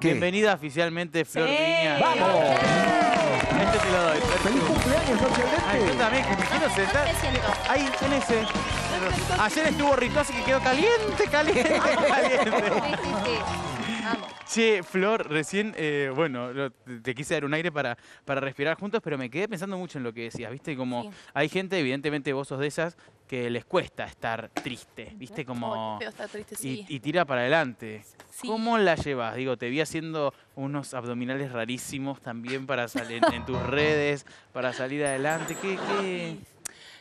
¿Qué? Bienvenida oficialmente, Flor Viña. ¡Vamos! Este te lo doy. ¡Feliz cumpleaños, Flor Ay, yo también, que me quiero sentar. Ahí, en ese. Ayer estuvo rico, así que quedó caliente, caliente, caliente. Sí, sí, sí. Che, Flor, recién, eh, bueno, te, quise dar un aire para, para respirar juntos, pero me quedé pensando mucho en lo que decías, ¿viste? Como hay gente, evidentemente vos sos de esas, que les cuesta estar triste, ¿viste? Como... Y, tira para adelante. ¿Cómo la llevas? Digo, te vi haciendo unos abdominales rarísimos también para salir en, tus redes, para salir adelante. ¿Qué, qué?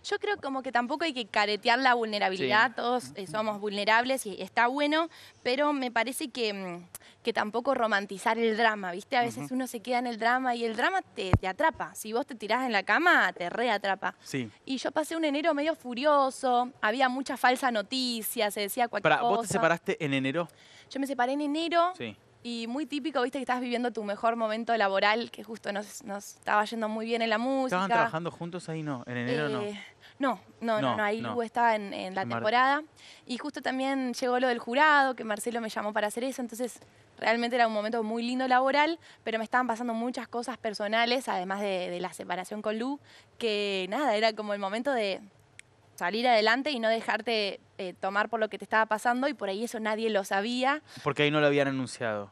Yo creo como que tampoco hay que caretear la vulnerabilidad, todos eh, somos vulnerables y está bueno, pero me parece que, mm, que tampoco romantizar el drama, ¿viste? A veces uno se queda en el drama y el drama te, atrapa. Si vos te tirás en la cama, te reatrapa. Sí. Y yo pasé un enero medio furioso, había mucha falsa noticia, se decía cualquier Para, cosa. ¿Vos te separaste en enero? Yo me separé en enero. Sí y muy típico, viste, que estás viviendo tu mejor momento laboral, que justo nos, estaba yendo muy bien en la música. ¿Estaban trabajando juntos ahí? No, en enero no. Eh, no. No, no, no, ahí Lu estaba en, la temporada. Y justo también llegó lo del jurado, que Marcelo me llamó para hacer eso, entonces realmente era un momento muy lindo laboral, pero me estaban pasando muchas cosas personales, además de, la separación con Lu, que nada, era como el momento de salir adelante y no dejarte eh, tomar por lo que te estaba pasando y por ahí eso nadie lo sabía. Porque ahí no lo habían anunciado.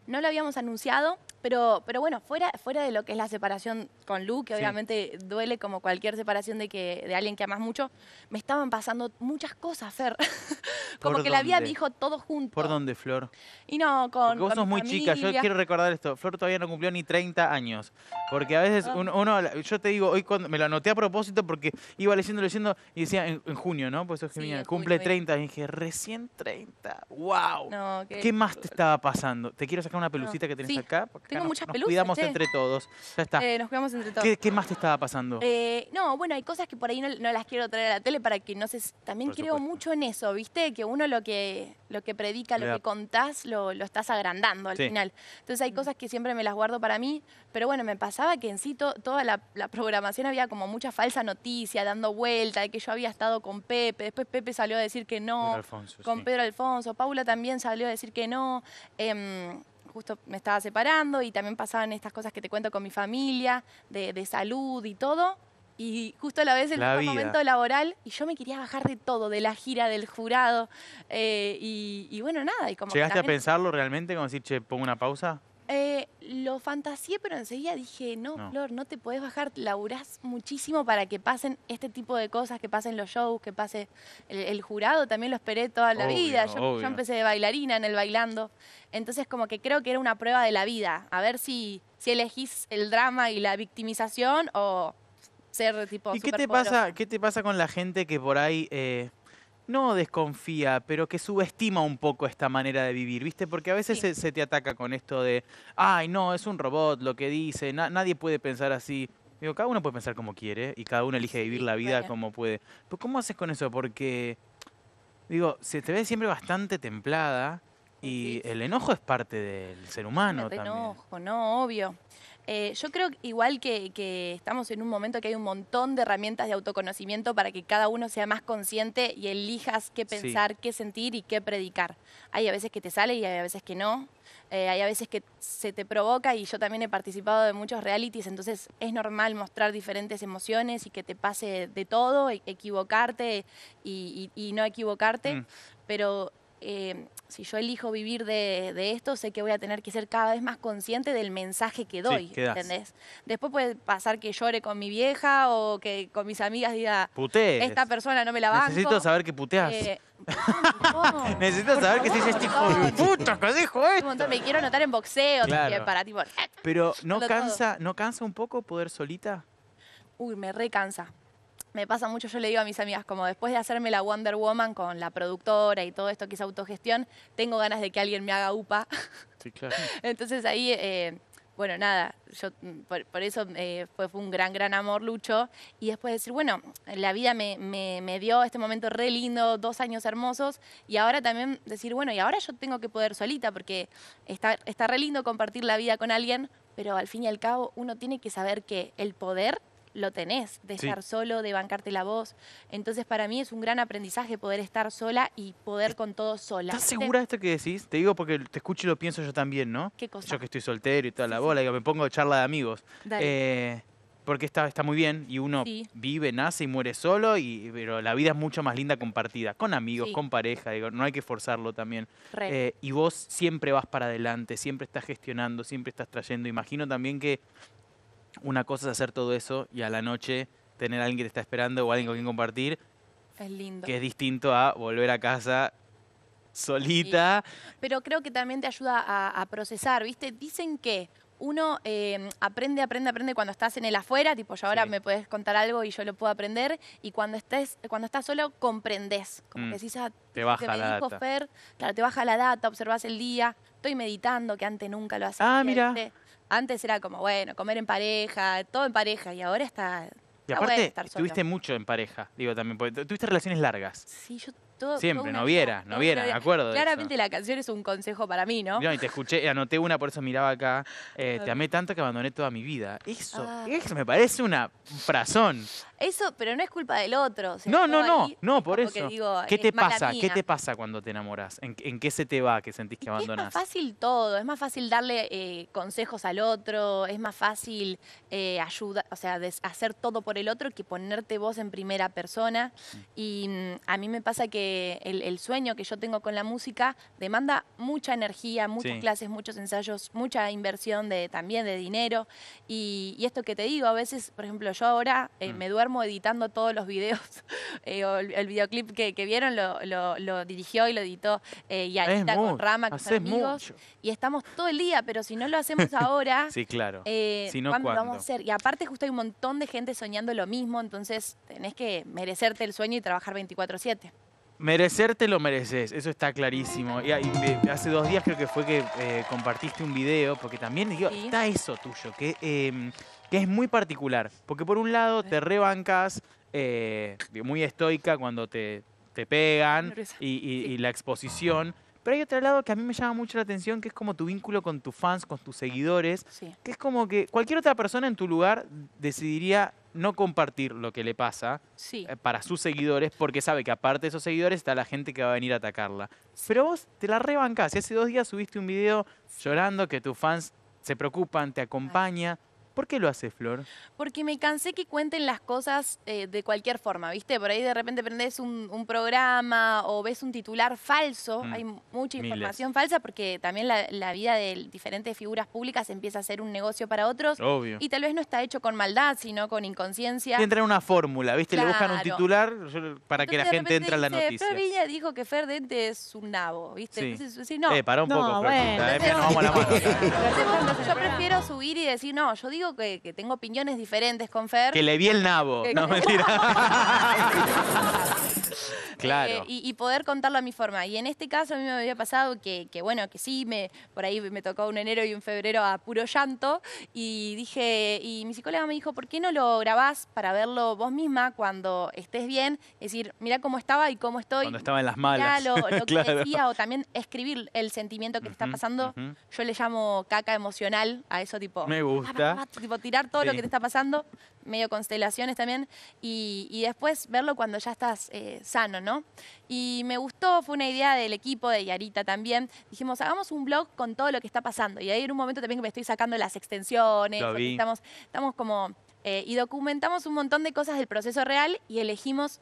No lo habíamos anunciado, pero, pero bueno, fuera, fuera de lo que es la separación con Lu, que obviamente duele como cualquier separación de, que, de alguien que amas mucho, me estaban pasando muchas cosas, Fer. como que la había me dijo todo junto. ¿Por dónde, Flor? Y no, con. Porque sos muy chicas yo quiero recordar esto. Flor todavía no cumplió ni 30 años. Porque a veces ah. uno, yo te digo, hoy me lo anoté a propósito porque iba leyendo, leyendo y decía en, junio, ¿no? Pues eso es genial. Cumple 30. Y dije, recién 30. ¡Wow! ¿Qué, más te estaba pasando? Te quiero una ah, pelucita que tenés acá. Tengo muchas pelucas. Nos cuidamos entre todos. Ya está. Eh, nos cuidamos entre todos. ¿Qué, más te estaba pasando? Eh, no, bueno, hay cosas que por ahí no, las quiero traer a la tele para que no se... También creo mucho en eso, ¿viste? Que uno lo que lo que predica, lo que contás, lo, estás agrandando al final. Entonces hay cosas que siempre me las guardo para mí, pero bueno, me pasaba que en sí toda la, programación había como mucha falsa noticia dando vuelta, de que yo había estado con Pepe, después Pepe salió a decir que no, con Pedro Alfonso, Paula también salió a decir que no. Em, justo me estaba separando y también pasaban estas cosas que te cuento con mi familia, de, de salud y todo y justo a la vez el momento laboral y yo me quería bajar de todo, de la gira, del jurado eh, y, bueno, nada. Y como ¿Llegaste a pensarlo realmente, como decir, che, pongo una pausa? Eh, lo fantaseé, pero enseguida dije, no, Flor, no te podés bajar, laburás muchísimo para que pasen este tipo de cosas, que pasen los shows, que pase el, jurado, también lo esperé toda la vida, yo, empecé de bailarina en el bailando, entonces como que creo que era una prueba de la vida, a ver si, si elegís el drama y la victimización o, ¿Y qué te, pasa, qué te pasa con la gente que por ahí... Eh, no desconfía, pero que subestima un poco esta manera de vivir, ¿viste? Porque a veces se, te ataca con esto de, ay, no, es un robot lo que dice, nadie puede pensar así. Digo, cada uno puede pensar como quiere y cada uno elige vivir la vida como puede. Pero ¿cómo haces con eso? Porque, digo, se te ve siempre bastante templada y el enojo es parte del ser humano. El enojo, no, obvio. Eh, yo creo igual que, estamos en un momento que hay un montón de herramientas de autoconocimiento para que cada uno sea más consciente y elijas qué pensar, qué sentir y qué predicar. Hay a veces que te sale y hay a veces que no. Eh, hay a veces que se te provoca y yo también he participado de muchos realities, entonces es normal mostrar diferentes emociones y que te pase de todo, e-, equivocarte y, no equivocarte, mm. pero eh, si yo elijo vivir de, esto, sé que voy a tener que ser cada vez más consciente del mensaje que doy, ¿entendés? Después puede pasar que llore con mi vieja o que con mis amigas diga, ¿pute? esta persona no me la banco. Necesito saber que puteas. Eh, Necesito saber que si es este hijo de puta que dijo esto. me quiero anotar en boxeo para tipo... Pero ¿no cansa, ¿no cansa un poco poder solita? Uy, me recansa me pasa mucho, yo le digo a mis amigas, como después de hacerme la Wonder Woman con la productora y todo esto que es autogestión, tengo ganas de que alguien me haga UPA. Sí, claro. Entonces ahí, eh, bueno, nada, yo por, eso eh, fue, un gran, gran amor Lucho. Y después decir, bueno, la vida me, dio este momento re lindo, dos años hermosos, y ahora también decir, bueno, y ahora yo tengo que poder solita, porque está, está re lindo compartir la vida con alguien, pero al fin y al cabo uno tiene que saber que el poder lo tenés, de estar solo, de bancarte la voz. Entonces, para mí es un gran aprendizaje poder estar sola y poder con todo sola. ¿Estás segura de esto que decís? Te digo porque te escucho y lo pienso yo también, ¿no? ¿Qué cosa? Yo que estoy soltero y toda la bola, me pongo charla de amigos. Eh, porque está, está muy bien y uno vive, nace y muere solo, y, pero la vida es mucho más linda compartida, con amigos, con pareja, digo, no hay que forzarlo también. Eh, y vos siempre vas para adelante, siempre estás gestionando, siempre estás trayendo. Imagino también que una cosa es hacer todo eso y a la noche tener a alguien que te está esperando o alguien con quien compartir. Es lindo. Que es distinto a volver a casa solita. Pero creo que también te ayuda a, procesar, ¿viste? Dicen que uno eh, aprende, aprende, aprende cuando estás en el afuera, tipo, ya ahora me puedes contar algo y yo lo puedo aprender, y cuando estés, cuando estás solo, comprendes. Como mm. que decís, ah, te baja la data. claro, te baja la data, observas el día, estoy meditando, que antes nunca lo hacía. Ah, mira. Antes era como, bueno, comer en pareja, todo en pareja, y ahora está. Y aparte, tuviste mucho en pareja, digo también, porque tuviste relaciones largas. Sí, yo Siempre, no viera, no viera, de acuerdo. Claramente la canción es un consejo para mí, ¿no? No, y te escuché, anoté una, por eso miraba acá. Eh, te amé tanto que abandoné toda mi vida. Eso, ah. eso me parece una frazón. Eso, pero no es culpa del otro. no, no, no, no, por eso. ¿Qué te pasa? ¿Qué te pasa cuando te enamoras? ¿En, qué se te va que sentís que abandonás? Es más fácil todo, es más fácil darle eh, consejos al otro, es más fácil eh, ayuda, o sea, hacer todo por el otro que ponerte vos en primera persona. Mm. Y mm, a mí me pasa que eh, el, sueño que yo tengo con la música demanda mucha energía, muchas clases, muchos ensayos, mucha inversión de, también de dinero. Y, esto que te digo, a veces, por ejemplo, yo ahora eh, mm. me duermo editando todos los videos. Eh, el, videoclip que, vieron lo, dirigió y lo editó y con Rama, con amigos. Y estamos todo el día, pero si no lo hacemos ahora, sí, claro. si no, ¿cuándo, vamos a hacer? Y aparte justo hay un montón de gente soñando lo mismo, entonces tenés que merecerte el sueño y trabajar 24/7. Merecerte lo mereces, eso está clarísimo. Y, eh, hace dos días creo que fue que eh, compartiste un video, porque también digo, está eso tuyo, que, em, que es muy particular. Porque por un lado te rebancas, eh, muy estoica cuando te, te pegan y, la exposición. Pero hay otro lado que a mí me llama mucho la atención, que es como tu vínculo con tus fans, con tus seguidores, que es como que cualquier otra persona en tu lugar decidiría no compartir lo que le pasa eh, para sus seguidores, porque sabe que aparte de esos seguidores está la gente que va a venir a atacarla. Pero vos te la rebancás. Y hace dos días subiste un video llorando que tus fans se preocupan, te acompañan. ¿Por qué lo hace Flor? Porque me cansé que cuenten las cosas eh, de cualquier forma, ¿viste? Por ahí de repente prendés un, programa o ves un titular falso, mm, hay mucha información falsa porque también la, vida de diferentes figuras públicas empieza a ser un negocio para otros. Obvio. Y tal vez no está hecho con maldad, sino con inconsciencia. Entra en una fórmula, ¿viste? Le buscan un titular para que la gente entre a la noticia. Flor Villa dijo que Fer Dente es un nabo, ¿viste? Sí. no. Eh, para un poco, bueno. eh, vamos a la mano. yo prefiero subir y decir, no, yo digo que, tengo opiniones diferentes con Fer. Que le vi el nabo. No, mentira. claro. Eh, y, poder contarlo a mi forma. Y en este caso a mí me había pasado que, bueno, que sí, me, por ahí me tocó un enero y un febrero a puro llanto. Y dije, y mi psicóloga me dijo, ¿por qué no lo grabás para verlo vos misma cuando estés bien? Es decir, mira cómo estaba y cómo estoy. Cuando estaba en las malas. lo, lo que decía, o también escribir el sentimiento que te está pasando. Yo le llamo caca emocional a eso tipo. Me ah, gusta tipo tirar todo lo que te está pasando, medio constelaciones también, y, después verlo cuando ya estás eh, sano, ¿no? Y me gustó, fue una idea del equipo, de Yarita también. Dijimos, hagamos un blog con todo lo que está pasando. Y ahí en un momento también que me estoy sacando las extensiones, estamos, estamos como... Eh, y documentamos un montón de cosas del proceso real y elegimos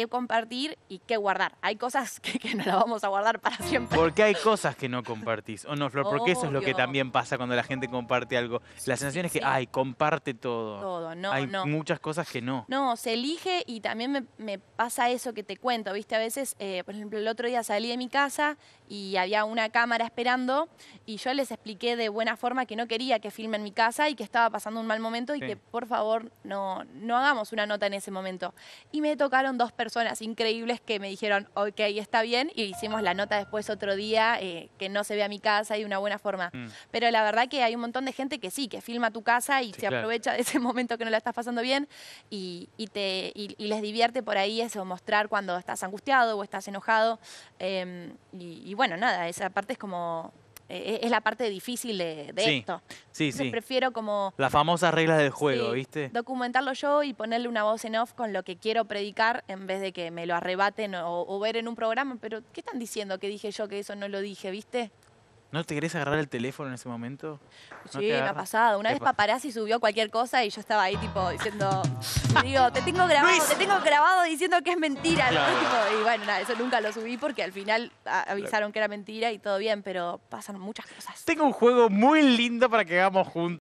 qué compartir y qué guardar. Hay cosas que, no las vamos a guardar para siempre. Porque hay cosas que no compartís. O oh, no, Flor, porque eso es lo que también pasa cuando la gente comparte algo. La sensación es que, ay, comparte todo. Todo, no, hay muchas cosas que no. No, se elige y también me, pasa eso que te cuento, ¿viste? A veces, eh, por ejemplo, el otro día salí de mi casa y había una cámara esperando y yo les expliqué de buena forma que no quería que filmen mi casa y que estaba pasando un mal momento y que por favor no, no hagamos una nota en ese momento. Y me tocaron dos personas personas increíbles que me dijeron, ok, está bien, y hicimos la nota después otro día, eh, que no se vea mi casa y de una buena forma. Mm. Pero la verdad que hay un montón de gente que sí, que filma tu casa y se aprovecha de ese momento que no la estás pasando bien y, te, les divierte por ahí eso, mostrar cuando estás angustiado o estás enojado. Em, y bueno, nada, esa parte es como eh, eh, es la parte difícil de, esto. Sí, sí. Prefiero como... Las famosas reglas del juego, ¿viste? Documentarlo yo y ponerle una voz en off con lo que quiero predicar en vez de que me lo arrebaten o ver en un programa, pero ¿qué están diciendo que dije yo que eso no lo dije, viste? ¿No te querés agarrar el teléfono en ese momento? sí, me ha pasado. Una vez paparazzi subió cualquier cosa y yo estaba ahí tipo diciendo, te tengo grabado, te tengo grabado diciendo que es mentira. y bueno, eso nunca lo subí porque al final avisaron que era mentira y todo bien, pero pasan muchas cosas. Tengo un juego muy lindo para que hagamos juntos.